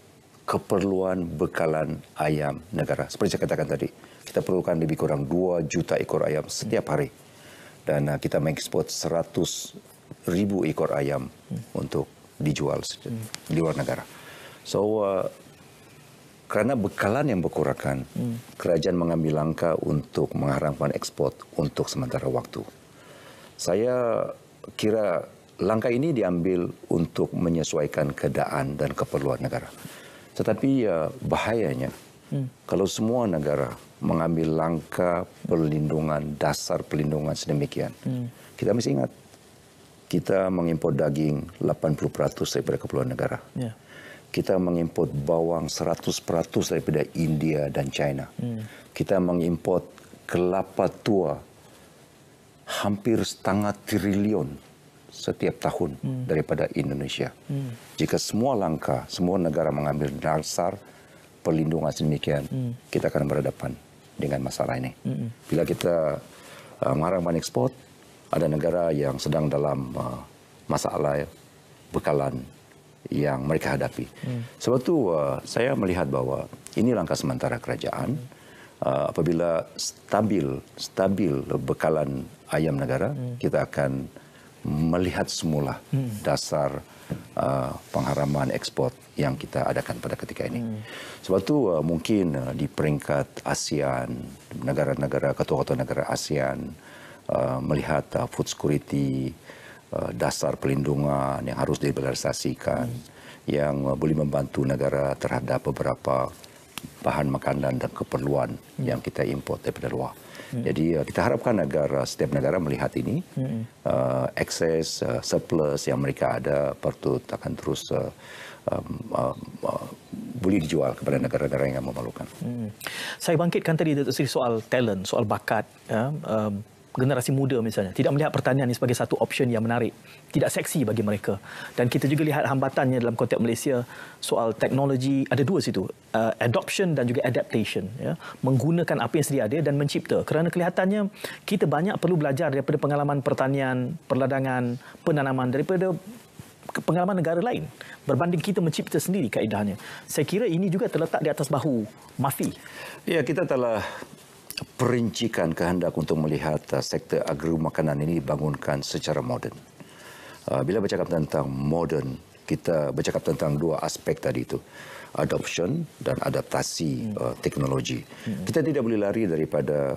keperluan bekalan ayam negara seperti saya katakan tadi kita perlukan lebih kurang 2 juta ekor ayam setiap hari dan uh, kita mengekspor 100 ribu ekor ayam hmm. untuk dijual hmm. di luar negara. So uh, kerana bekalan yang berkurangan, hmm. kerajaan mengambil langkah untuk mengharamkan ekspor untuk sementara waktu. Saya kira langkah ini diambil untuk menyesuaikan keadaan dan keperluan negara. Tetapi uh, bahayanya kalau semua negara mengambil langkah perlindungan dasar perlindungan sedemikian, hmm. kita mesti ingat kita mengimpor daging 80% daripada kepulauan negara. Yeah. Kita mengimpor bawang 100% daripada India dan China. Hmm. Kita mengimpor kelapa tua hampir setengah triliun setiap tahun hmm. daripada Indonesia. Hmm. Jika semua langkah, semua negara mengambil dasar perlindungan lah sedemikian, mm. kita akan berhadapan dengan masalah ini. Mm -mm. Bila kita uh, marang banyak spot, ada negara yang sedang dalam uh, masalah ya, bekalan yang mereka hadapi. Mm. Sebab itu, uh, saya melihat bahawa ini langkah sementara kerajaan. Uh, apabila stabil stabil bekalan ayam negara, mm. kita akan melihat semula mm. dasar uh, pengharaman ekspor yang kita adakan pada ketika ini. Hmm. Sebab itu uh, mungkin uh, di peringkat ASEAN, negara-negara ketua-ketua negara ASEAN uh, melihat uh, food security, uh, dasar pelindungan yang harus dibelarisasikan, hmm. yang uh, boleh membantu negara terhadap beberapa bahan makanan dan keperluan hmm. yang kita import daripada luar. Hmm. Jadi uh, kita harapkan agar uh, setiap negara melihat ini, hmm. uh, excess, uh, surplus yang mereka ada, patut akan terus uh, um, uh, uh, boleh dijual kepada negara-negara yang memerlukan. Hmm. Saya bangkitkan tadi Dato' Sri soal talent, soal bakat, ya, um, generasi muda misalnya. Tidak melihat pertanian ini sebagai satu option yang menarik. Tidak seksi bagi mereka. Dan kita juga lihat hambatannya dalam konteks Malaysia soal teknologi. Ada dua situ. Uh, adoption dan juga adaptation. Ya. Menggunakan apa yang sedia ada dan mencipta. Kerana kelihatannya kita banyak perlu belajar daripada pengalaman pertanian, perladangan, penanaman daripada pengalaman negara lain berbanding kita mencipta sendiri kaedahnya. Saya kira ini juga terletak di atas bahu mafi. Ya, kita telah perincikan kehendak untuk melihat uh, sektor agro makanan ini dibangunkan secara moden. Uh, bila bercakap tentang moden, kita bercakap tentang dua aspek tadi itu. Adoption dan adaptasi hmm. Uh, teknologi. Hmm. Kita tidak boleh lari daripada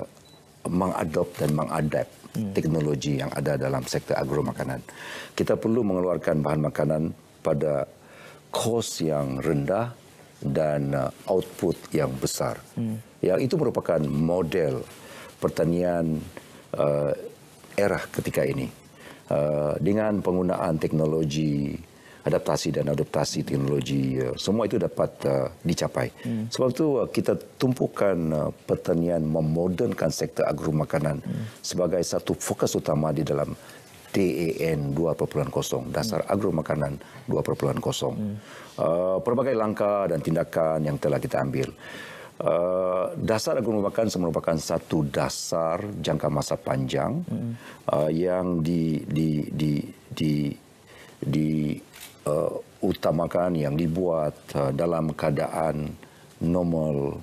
mengadopt dan mengadapt Hmm. teknologi yang ada dalam sektor agro makanan. Kita perlu mengeluarkan bahan makanan pada kos yang rendah dan uh, output yang besar. Hmm. Yang itu merupakan model pertanian uh, era ketika ini. Uh, dengan penggunaan teknologi adaptasi dan adaptasi teknologi ya. semua itu dapat uh, dicapai. Hmm. Sebab itu uh, kita tumpukan uh, pertanian memodernkan sektor agro makanan hmm. sebagai satu fokus utama di dalam TAN 2.0 dasar agro makanan 2.0. Hmm. Uh, pelbagai langkah dan tindakan yang telah kita ambil. Uh, dasar agro makanan merupakan satu dasar jangka masa panjang mm. uh, yang di di di di, di uh, utamakan yang dibuat uh, dalam keadaan normal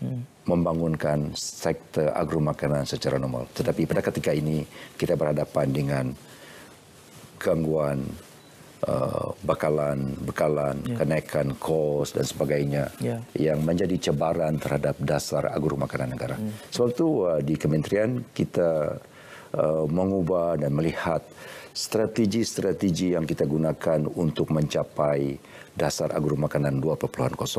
hmm. membangunkan sektor agro makanan secara normal. Tetapi pada ketika ini kita berhadapan dengan gangguan Uh, bakalan, bekalan, yeah. kenaikan kos dan sebagainya yeah. yang menjadi cebaran terhadap dasar agro makanan negara. Mm. Sebab itu uh, di kementerian kita uh, mengubah dan melihat strategi-strategi yang kita gunakan untuk mencapai dasar agro makanan 2.0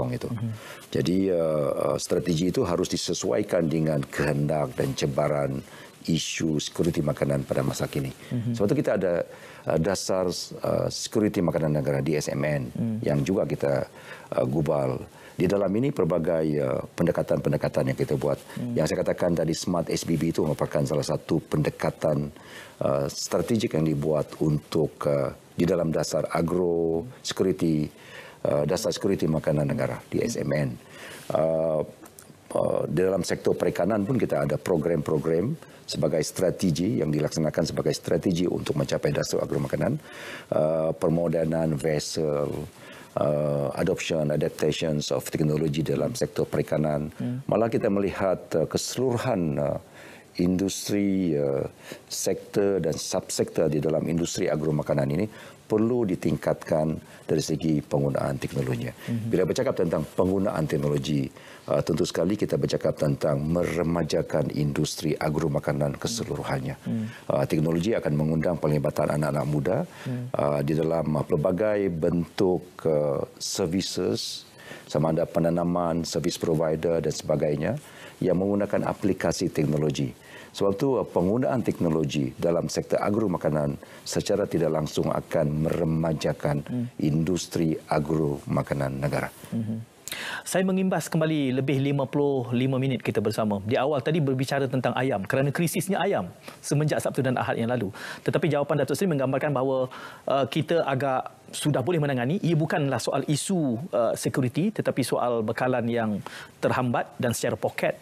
itu. Mm-hmm. Jadi uh, strategi itu harus disesuaikan dengan kehendak dan cebaran isu security makanan pada masa kini. Mm-hmm. Sebab itu kita ada uh, dasar uh, security makanan negara di SMN mm-hmm. yang juga kita uh, gubal di dalam ini pelbagai ya, pendekatan-pendekatan uh, yang kita buat. Hmm. Yang saya katakan tadi Smart SBB itu merupakan salah satu pendekatan uh, strategik yang dibuat untuk uh, di dalam dasar agro security uh, dasar security makanan negara di SMN. Hmm. Uh, uh, di dalam sektor perikanan pun kita ada program-program sebagai strategi yang dilaksanakan sebagai strategi untuk mencapai dasar agro makanan, uh, permodanan vessel, uh, uh, adoption, adaptations of teknologi dalam sektor perikanan. Yeah. Hmm. Malah kita melihat uh, keseluruhan uh, industri eh, sektor dan subsektor di dalam industri agro makanan ini perlu ditingkatkan dari segi penggunaan teknologi. Mhm. Bila bercakap tentang penggunaan teknologi, eh, tentu sekali kita bercakap tentang meremajakan industri agro makanan keseluruhannya. Hmm. Eh, teknologi akan mengundang pelibatan anak-anak muda hmm. di dalam pelbagai bentuk services sama ada penanaman, service provider dan sebagainya yang menggunakan aplikasi teknologi. Suatu penggunaan teknologi dalam sektor agro makanan secara tidak langsung akan meremajakan hmm. industri agro makanan negara. Hmm. Saya mengimbas kembali lebih 55 minit kita bersama. Di awal tadi berbicara tentang ayam kerana krisisnya ayam semenjak Sabtu dan Ahad yang lalu. Tetapi jawapan Datuk Seri menggambarkan bahawa uh, kita agak sudah boleh menangani ia bukanlah soal isu uh, security tetapi soal bekalan yang terhambat dan secara poket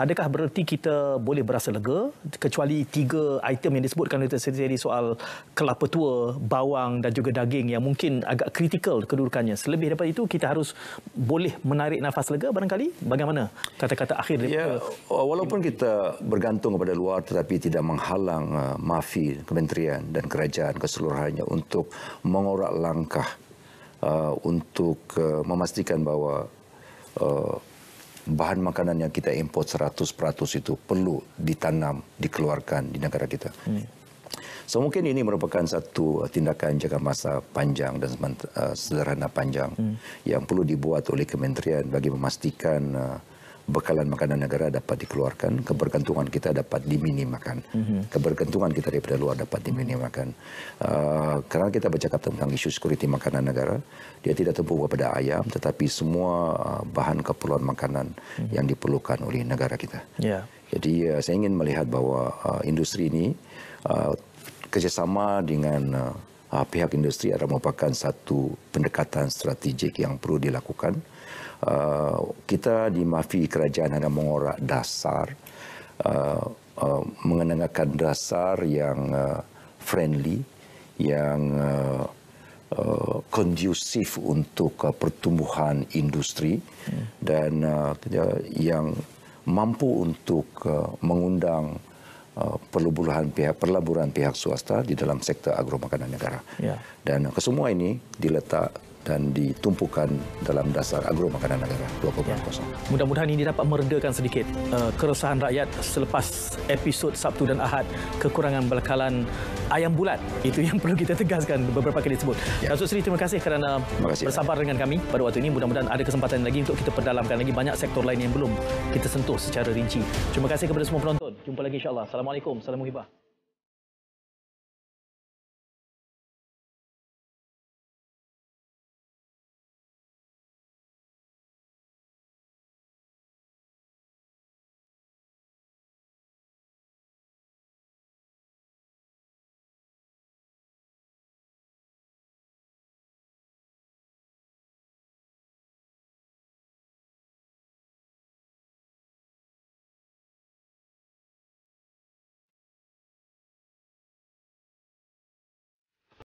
adakah bererti kita boleh berasa lega kecuali tiga item yang disebutkan oleh tadi soal kelapa tua bawang dan juga daging yang mungkin agak kritikal kedudukannya selebih daripada itu kita harus boleh menarik nafas lega barangkali bagaimana kata-kata akhir ya, walaupun kita bergantung kepada luar tetapi tidak menghalang uh, mafi kementerian dan kerajaan keseluruhannya untuk mengorak langkah uh, untuk uh, memastikan bahawa uh, bahan makanan yang kita import 100% itu perlu ditanam, dikeluarkan di negara kita. Hmm. So mungkin ini merupakan satu uh, tindakan jangka masa panjang dan uh, sederhana panjang hmm. yang perlu dibuat oleh kementerian bagi memastikan uh, bekalan makanan negara dapat dikeluarkan, kebergantungan kita dapat diminimakan. Mm -hmm. Kebergantungan kita daripada luar dapat diminimakan. Uh, kerana kita bercakap tentang isu sekuriti makanan negara, dia tidak tumpu kepada ayam tetapi semua uh, bahan keperluan makanan mm -hmm. yang diperlukan oleh negara kita. Yeah. Jadi uh, saya ingin melihat bahawa uh, industri ini uh, kerjasama dengan uh, uh, pihak industri adalah merupakan satu pendekatan strategik yang perlu dilakukan. Uh, kita di mafi kerajaan ada mengorak dasar, uh, ah, uh, mengenangkan dasar yang uh, friendly, yang uh, Uh, kondusif untuk uh, pertumbuhan industri hmm. dan uh, yang mampu untuk uh, mengundang Uh, perlubuhan pihak perlaburan pihak swasta di dalam sektor agro makanan negara. Ya. Dan kesemua ini diletak dan ditumpukan dalam dasar agro makanan negara 2.0. Ya. Mudah-mudahan ini dapat meredakan sedikit uh, keresahan rakyat selepas episod Sabtu dan Ahad kekurangan bekalan ayam bulat. Itu yang perlu kita tegaskan beberapa kali sebut. Ya. Datuk Seri terima kasih kerana kasih, bersabar ya. dengan kami pada waktu ini. Mudah-mudahan ada kesempatan lagi untuk kita perdalamkan lagi banyak sektor lain yang belum kita sentuh secara rinci. Terima kasih kepada semua penonton. Jumpa lagi insya-Allah. Assalamualaikum. Salam hibah.